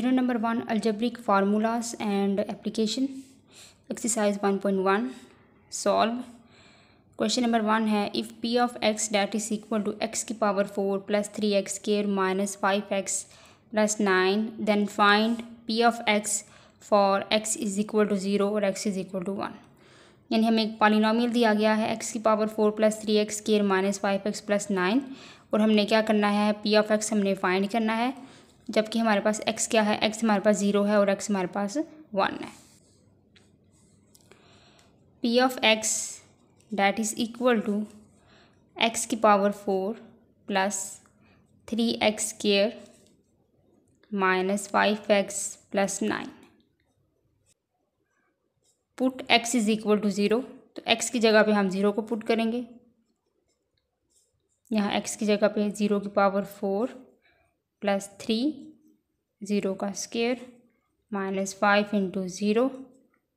number one algebraic formulas and application exercise one point one solve question number one है if P of X that is equal to X की power four plus three X square minus five X plus nine then find P of X for X is equal to zero और X is equal to one यानी हमें एक polynomial दिया गया है X की power four plus three X square minus five X plus nine और हमने क्या करना है पी ऑफ एक्स हमने फाइंड करना है जबकि हमारे पास एक्स क्या है एक्स हमारे पास ज़ीरो है और एक्स हमारे पास वन है P of X that is equal to X की power four plus three X square minus five X plus nine put X is equal to zero तो एक्स की जगह पे हम ज़ीरो को पुट करेंगे यहाँ एक्स की जगह पे ज़ीरो की power four plus three zero का square minus five into zero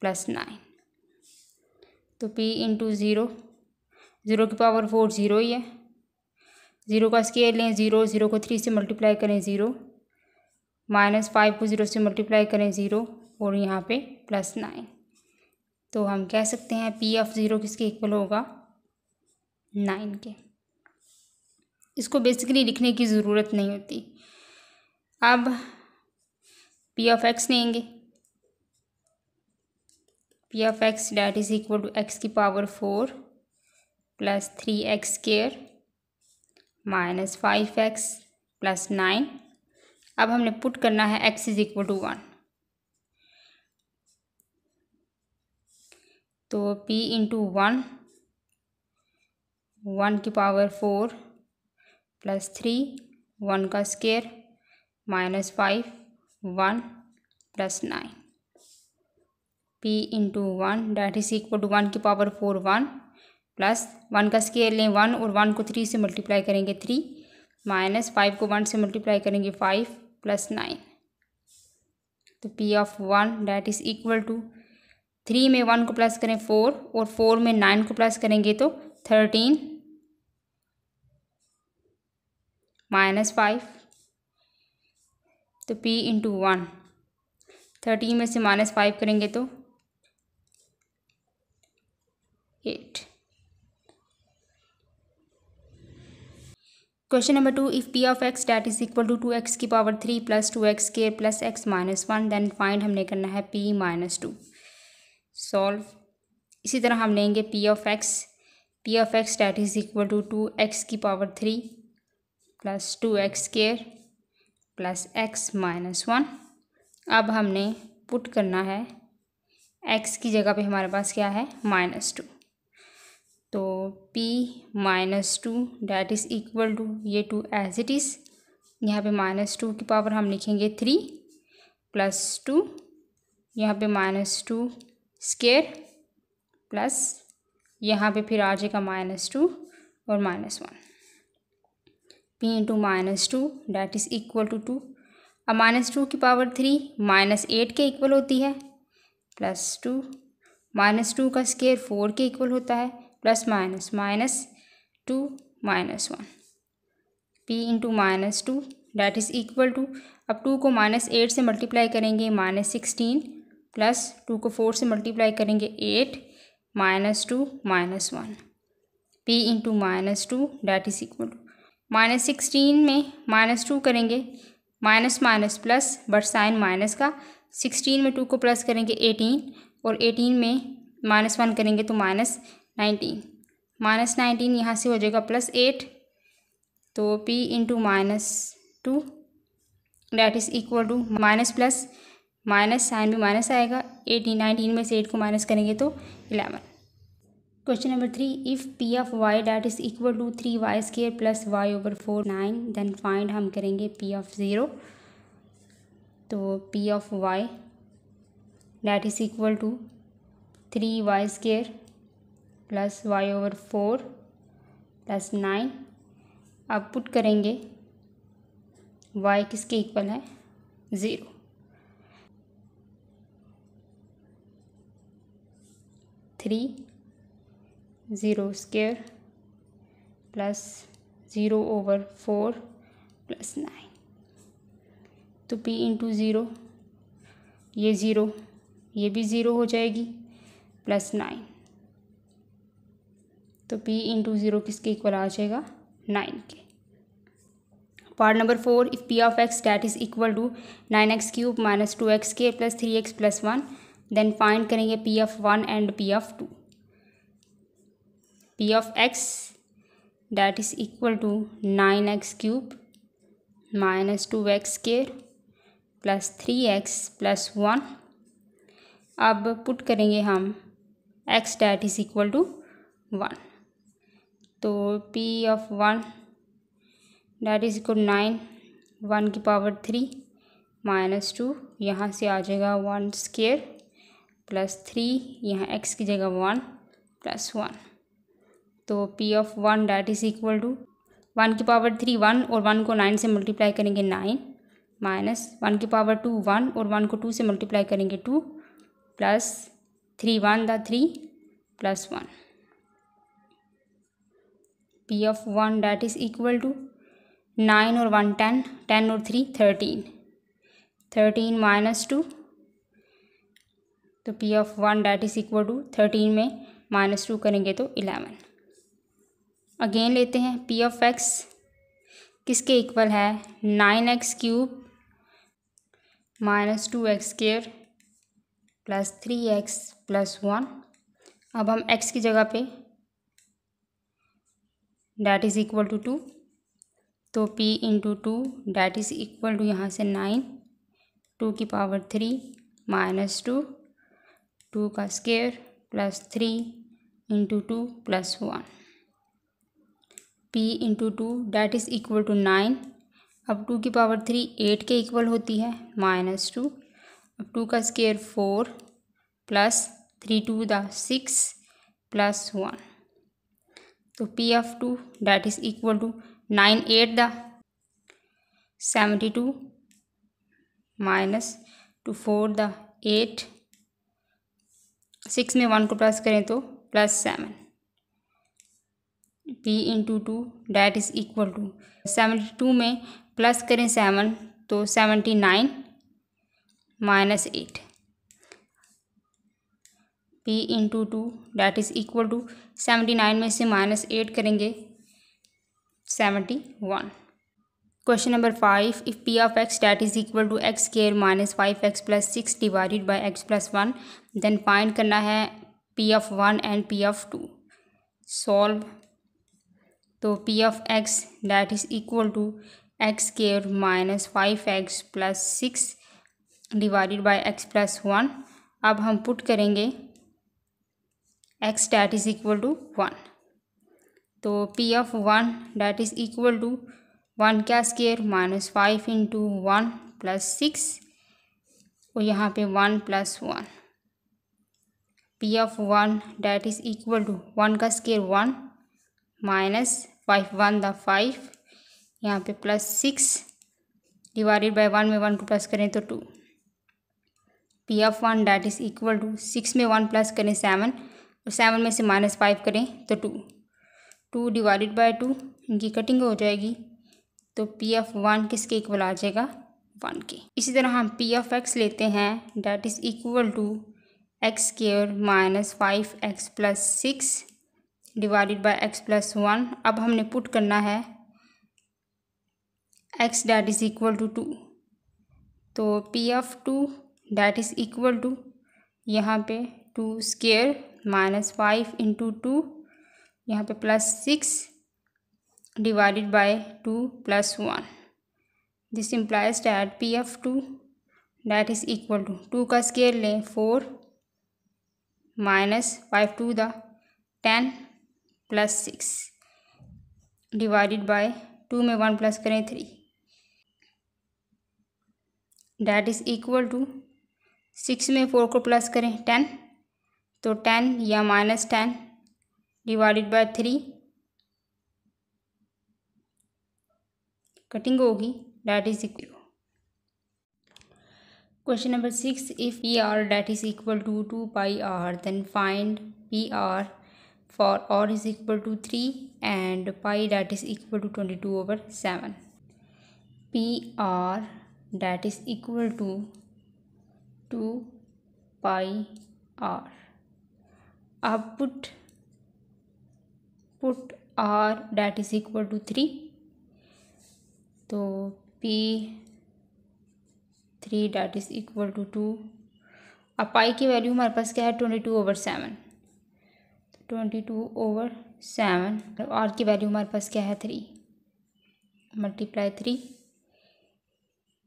plus nine तो पी इंटू ज़ीरो ज़ीरो की पावर फोर ज़ीरो ही है ज़ीरो का स्केयर लें ज़ीरो ज़ीरो को थ्री से मल्टीप्लाई करें ज़ीरो माइनस फाइव को ज़ीरो से मल्टीप्लाई करें ज़ीरो और यहाँ पे प्लस नाइन तो हम कह सकते हैं पी ऑफ ज़ीरो किसके इक्वल होगा नाइन के इसको बेसिकली लिखने की ज़रूरत नहीं होती अब पी ऑफ एक्स लेंगे P of X that is equal to X की power four plus three X square minus five X plus nine अब हमने पुट करना है X is equal to one तो पी इंटू वन वन की power four plus three one का square minus five one plus nine P into one that is equal to one की power four one plus one का square लें one और one को three से multiply करेंगे three minus five को one से मल्टीप्लाई करेंगे फाइव प्लस नाइन तो P of one that is equal to three में वन को प्लस करें फोर और फोर में नाइन को प्लस करेंगे तो थर्टीन माइनस फाइव तो पी इंटू वन थर्टीन में से माइनस फाइव करेंगे तो eight question number two if P of X that is equal to two X की power three plus two X के plus X minus one then find हमने करना है P minus to solve इसी तरह हम लेंगे P of X P of X that is equal to two X की power three plus two X square plus X minus one अब हमने पुट करना है एक्स की जगह पे हमारे पास क्या है माइनस टू तो P minus two that is equal to ये टू एज इट इज़ यहाँ पे माइनस टू की पावर हम लिखेंगे थ्री प्लस टू यहाँ पे माइनस टू स्केयर प्लस यहाँ पे फिर आ जाएगा माइनस टू और minus one P into minus two that is equal to two अब माइनस टू की पावर थ्री माइनस एट के इक्वल होती है प्लस टू माइनस टू का स्केयर फोर के इक्वल होता है plus minus minus two minus one P into minus two that is equal to अब टू को माइनस एट से मल्टीप्लाई करेंगे माइनस सिक्सटीन प्लस टू को फोर से मल्टीप्लाई करेंगे eight minus two minus one P into minus two that is equal to minus sixteen में minus two करेंगे minus minus plus but sign minus का sixteen में two को plus करेंगे eighteen और एटीन में माइनस वन करेंगे तो माइनस नाइनटीन माइनस नाइनटीन यहाँ से हो जाएगा प्लस एट तो P into minus two that is equal to minus plus minus sign भी माइनस आएगा एटीन नाइनटीन में से एट को माइनस करेंगे तो eleven question number three if P of Y that is equal to three Y square plus Y over four nine then find हम करेंगे P of zero तो P of Y that is equal to three Y square plus Y over four plus nine अब put करेंगे y किसके equal है zero three zero square plus zero over four plus nine तो P into zero ये zero ये भी zero हो जाएगी प्लस नाइन तो पी इंटू ज़ीरो किसके इक्वल आ जाएगा नाइन के part number four if P of X that is equal to nine X cube minus two X के plus three X plus one then find करेंगे P of one and P of two P of X that is equal to nine X cube minus two X square plus three X plus one अब put करेंगे हम X that is equal to one तो P of one that is equal nine one की power three minus two यहाँ से आ जाएगा one square plus three यहाँ एक्स की जगह वन प्लस वन तो P of one that is equal to one की पावर थ्री वन और वन को नाइन से मल्टीप्लाई करेंगे नाइन माइनस वन की पावर टू वन और वन को टू से मल्टीप्लाई करेंगे टू प्लस थ्री वन द three plus one P of one that is equal to nine और वन टेन टेन और three thirteen thirteen minus two तो P of one that is equal to thirteen में minus two करेंगे तो eleven again लेते हैं P of X किसके equal है nine X cube minus two X square plus three X plus one अब हम एक्स की जगह पे that is equal to two तो P into two that is equal to यहाँ से नाइन टू की power three minus two two का square plus three into two plus one p into two that is equal to nine अब two की power three eight के equal होती है minus two अब टू का square four plus three two द six plus one तो P of two that is equal to nine eight द seventy two minus two four द एट सिक्स में वन को प्लस करें तो plus seven P into two that is equal to seventy two में plus करें seven तो seventy nine minus eight P into two that is equal to seventy nine में से माइनस एट करेंगे seventy one question number five if P of X that is equal to X square minus five X plus six divided by X plus one then find करना है P of one and P of two solve तो P of X that is equal to X square minus five X plus six divided by X plus one अब हम put करेंगे X that is equal to one तो P of one that is equal to one का square minus five into one plus six और यहाँ पे one plus one P of one that is equal to one का square one minus five one द five यहाँ पे plus six divided by one में one को प्लस करें तो two P of one that is equal to six में one plus करें सेवन और सेवन में से माइनस फाइव करें तो two two divided by two इनकी कटिंग हो जाएगी तो पी एफ वन किसके इक्वल आ जाएगा वन के इसी तरह हम पी एफ एक्स लेते हैं that is equal to X square minus five X plus six divided by X plus one अब हमने पुट करना है X that is equal to two तो P of two that is equal to यहाँ पे two square minus five into two यहाँ पे plus six divided by two plus one this implies that P of two that is equal to two का square लें four minus five two द ten plus six divided by two में one plus करें three that is equal to six में four को plus करें ten तो ten या minus ten divided by three cutting होगी that is equal question number six if P are that is equal to two pi R then find P R for is equal to three and pi that is equal to twenty two over seven P are that is equal to two pi R अब put put are that is equal to three तो P three that is equal to two अब pi की value हमारे पास क्या है twenty two over seven twenty two over seven R की value हमारे पास क्या है three multiply three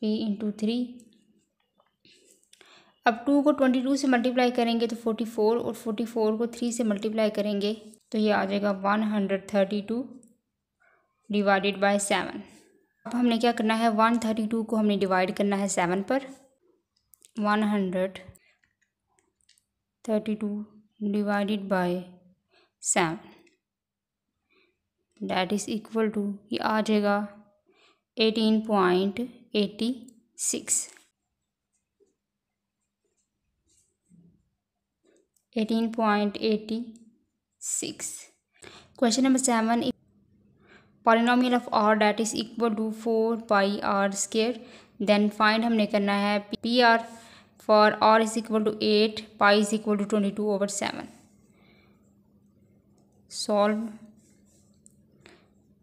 P into three अब टू को ट्वेंटी टू से मल्टीप्लाई करेंगे तो फोर्टी फोर और फोर्टी फोर को थ्री से मल्टीप्लाई करेंगे तो ये आ जाएगा one hundred thirty two divided by seven अब हमने क्या करना है वन थर्टी टू को हमने डिवाइड करना है सेवन पर one hundred thirty two divided by seven that is equal to ये आ जाएगा eighteen point eighty six eighteen point eighty six question number seven polynomial of R that is equal to four pi R square then find हमने करना है P R for R is equal to eight pi is equal to twenty two over seven solve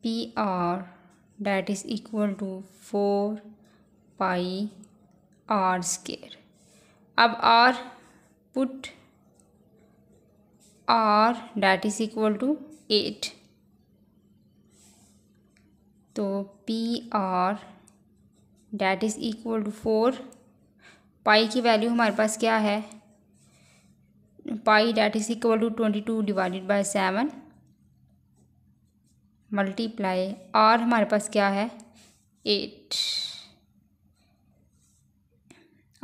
P are that is equal to four pi R square अब r put are that is equal to eight तो p are that is equal to four pi की value हमारे पास क्या है pi that is equal to twenty two divided by seven multiply r हमारे पास क्या है एट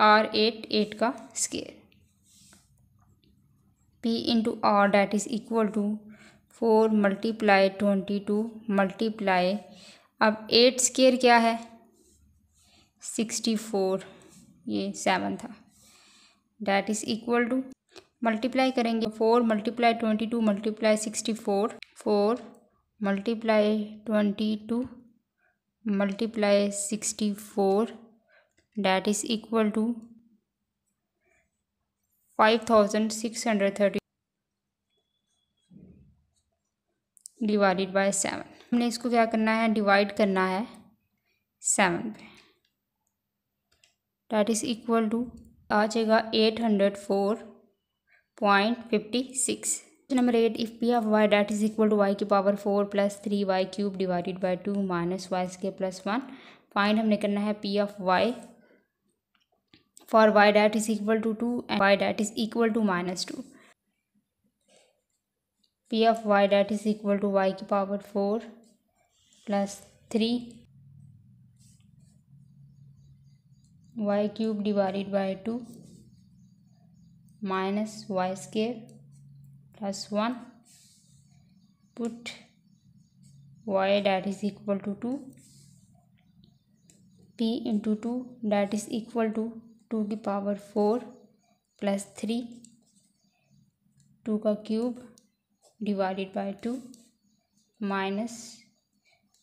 आर एट एट का square p into r that is equal to four multiply twenty two multiply अब एट स्केयर क्या है sixty four ये seven था that is equal to multiply करेंगे four multiply twenty two multiply sixty four four multiply twenty two multiply sixty four that is equal to five thousand six hundred thirty divided by seven हमने इसको क्या करना है divide करना है seven पे that is equal to आ जाएगा eight hundred four point fifty six number eight if p of Y that is equal to y की power four plus three y cube divided by two minus y square plus one find हमने करना है P of y for y that is equal to two and y that is equal to minus two P of Y that is equal to y की power four plus three y cube divided by two minus y square plus 1 put y that is equal to 2 p into 2 that is equal to 2 की power 4 plus three two का cube divided by two minus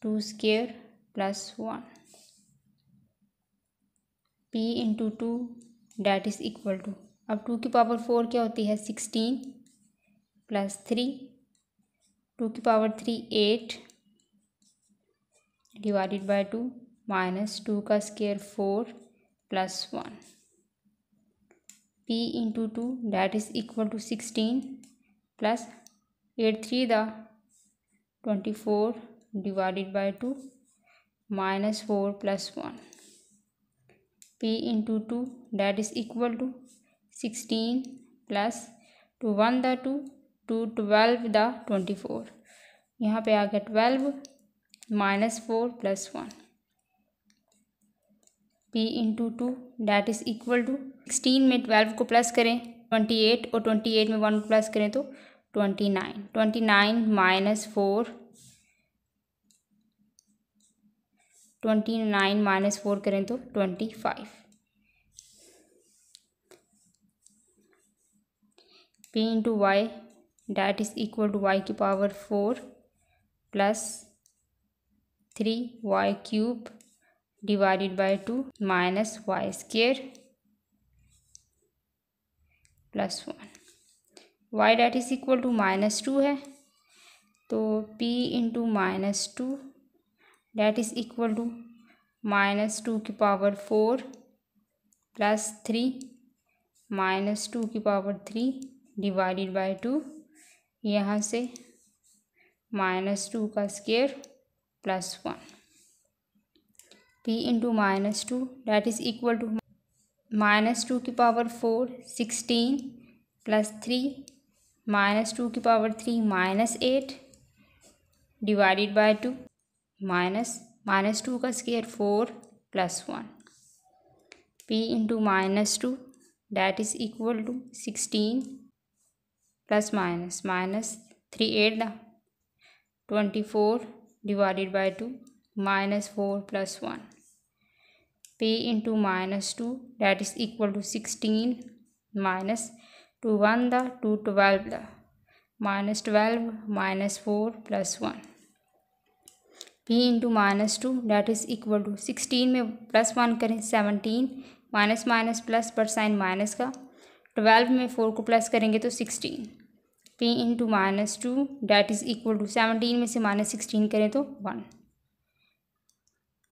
two square plus one p into 2 that is equal to अब two की power four क्या होती है sixteen plus three two की power three eight divided by two minus two का square four plus one P into two that is equal to sixteen plus eight three the twenty four divided by two minus four plus one P into two that is equal to sixteen plus two one the two two twelve the twenty four यहाँ पे आ गया twelve minus four plus one P into two that is equal to sixteen में twelve को plus करें twenty eight और twenty eight में one को प्लस करें तो twenty nine twenty nine minus four twenty nine minus four करें तो twenty five p into y that is equal to y की power four plus three y cube divided by two minus y square plus one y that is equal to minus two है तो p into minus two that is equal to minus two की power four plus three minus two की power three divided by two यहाँ से minus two का square plus one P into minus two that is equal to minus two की power four sixteen plus three minus two की power three minus eight divided by two minus minus two का square four plus one P into minus two that is equal to sixteen plus minus minus three eight the twenty four divided by two minus four plus one P into minus two that is equal to sixteen minus two one the two twelve the minus twelve minus four plus one P into minus two that is equal to sixteen में plus one करें seventeen minus minus plus पर sign minus का twelve में four को plus करेंगे तो sixteen three into minus two that is equal to seventeen में से माइनस सिक्सटीन करें तो वन